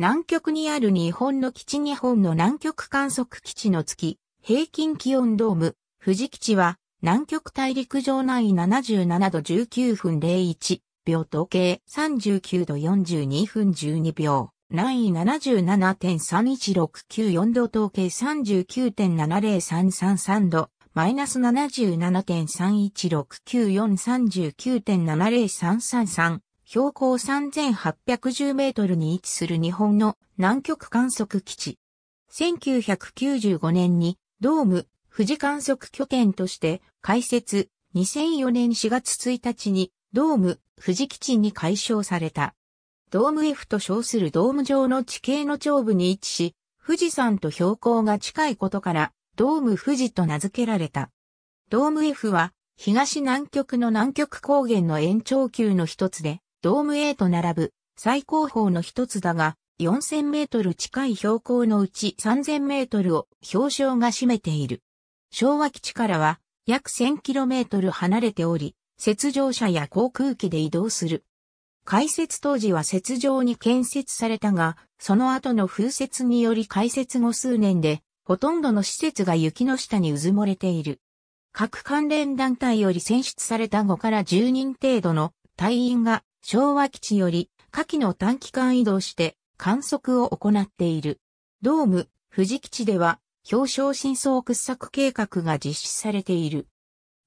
南極にある日本の基地日本の南極観測基地の月、平均気温ドーム、富士基地は、南極大陸上内77度19分01秒統計39度42分12秒。南緯77.3164度統計39.70333度、マイナス7 7 3 1 6 9 4 3 9 7 0 3 3 3標高3810メートルに位置する日本の南極観測基地。1995年にドーム富士観測拠点として開設2004年4月1日にドーム富士基地に改称された。ドーム F と称するドーム上の地形の頂部に位置し、富士山と標高が近いことからドーム富士と名付けられた。ドーム F は東南極の南極高原の延長級の一つで、ドーム A と並ぶ最高峰の一つだが、4000メートル近い標高のうち3000メートルを表彰が占めている。昭和基地からは約1 0 0 0トル離れており、雪上車や航空機で移動する。開設当時は雪上に建設されたが、その後の風雪により開設後数年で、ほとんどの施設が雪の下にうずもれている。各関連団体より選出された5から10人程度の隊員が昭和基地より下記の短期間移動して観測を行っている。ドーム、富士基地では表彰真相掘削計画が実施されている。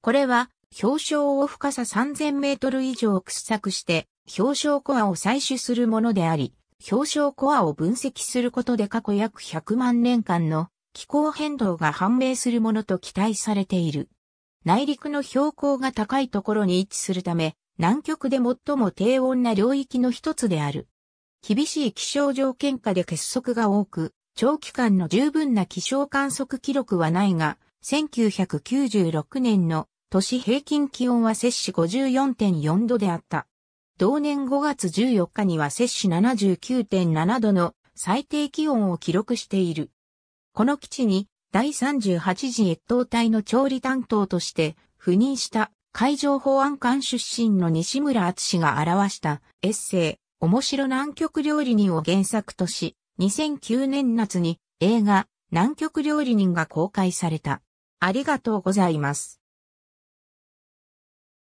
これは表彰を深さ3000メートル以上掘削して表彰コアを採取するものであり、表彰コアを分析することで過去約100万年間の気候変動が判明するものと期待されている。内陸の標高が高いところに位置するため、南極で最も低温な領域の一つである。厳しい気象条件下で結束が多く、長期間の十分な気象観測記録はないが、1996年の都市平均気温は摂氏54.4度であった。同年5月14日には摂氏79.7度の最低気温を記録している。この基地に第38次越冬隊の調理担当として赴任した海上保安官出身の西村敦が表したエッセイ、面白南極料理人を原作とし、2009年夏に映画、南極料理人が公開された。ありがとうございます。